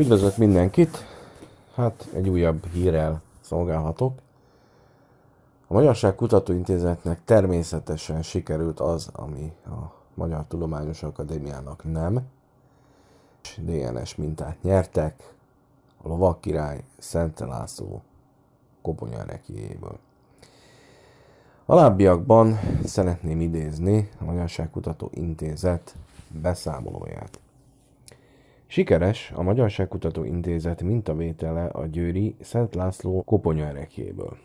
Üdvözlök mindenkit! Hát egy újabb hírrel szolgálhatok. A Magyarság Kutatóintézetnek természetesen sikerült az, ami a Magyar Tudományos Akadémiának nem. DNS mintát nyertek a lovak király Szent László koponya rekiéből. Alábbiakban szeretném idézni a magyarság Intézet beszámolóját. Sikeres a Magyarságkutató Intézet mintavétele a Győri Szent László erekjéből.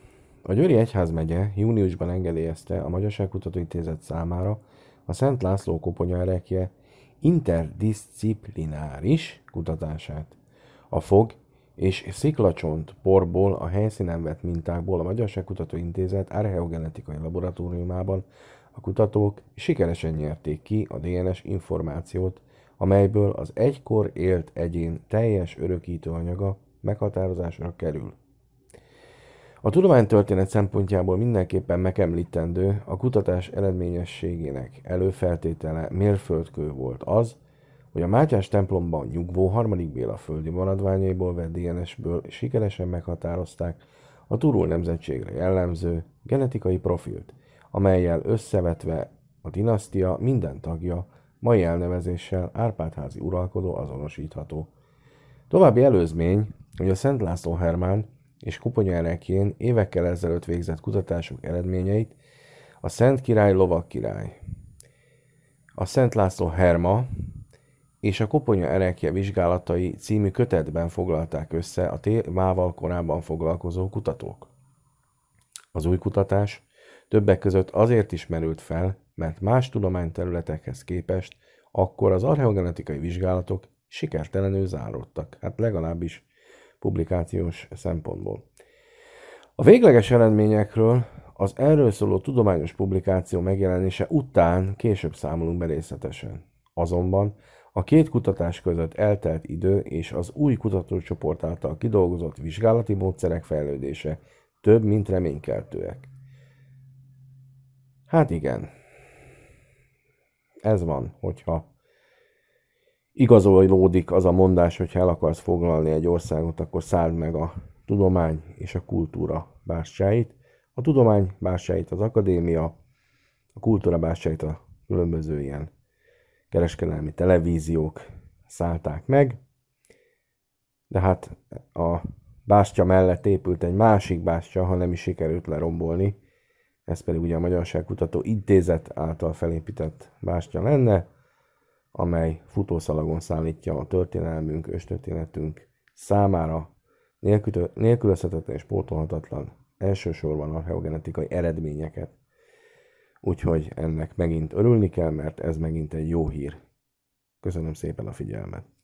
A Győri Egyházmegye júniusban engedélyezte a Magyarságkutató Intézet számára a Szent László erekje interdisziplináris kutatását. A fog és sziklacsont porból a helyszínen vett mintákból a Magyarságkutató Intézet archeogenetikai laboratóriumában a kutatók sikeresen nyerték ki a DNS információt amelyből az egykor élt egyén teljes örökítőanyaga anyaga meghatározásra kerül. A tudománytörténet szempontjából mindenképpen megemlítendő a kutatás eredményességének előfeltétele mérföldkő volt az, hogy a Mátyás templomban nyugvó harmadik Béla földi maradványaiból vett DNS-ből sikeresen meghatározták a turul nemzetségre jellemző genetikai profilt, amelyel összevetve a dinasztia minden tagja mai elnevezéssel Árpádházi uralkodó azonosítható. További előzmény, hogy a Szent László Hermán és Kuponya Erekén évekkel ezelőtt végzett kutatások eredményeit a Szent Király Lovak Király, a Szent László Herma és a Kuponya Erekje vizsgálatai című kötetben foglalták össze a témával korábban foglalkozó kutatók. Az új kutatás Többek között azért is merült fel, mert más tudományterületekhez képest akkor az archeogenetikai vizsgálatok sikertelenül záródtak, hát legalábbis publikációs szempontból. A végleges eredményekről az erről szóló tudományos publikáció megjelenése után később számolunk be részletesen. Azonban a két kutatás között eltelt idő és az új kutatócsoport által kidolgozott vizsgálati módszerek fejlődése több mint reménykeltőek. Hát igen. Ez van, hogyha igazolódik az a mondás, hogy el akarsz foglalni egy országot, akkor szárd meg a tudomány és a kultúra bástyáit. A tudomány bástyáit az akadémia, a kultúra bástyáit a különböző ilyen kereskedelmi televíziók szállták meg, de hát a bástya mellett épült egy másik bástya, ha nem is sikerült lerombolni, ez pedig ugye a Magyarságkutató Intézet által felépített bástya lenne, amely futószalagon szállítja a történelmünk, őstörténetünk számára nélkülözhetetlen és pótolhatatlan elsősorban archeogenetikai eredményeket. Úgyhogy ennek megint örülni kell, mert ez megint egy jó hír. Köszönöm szépen a figyelmet!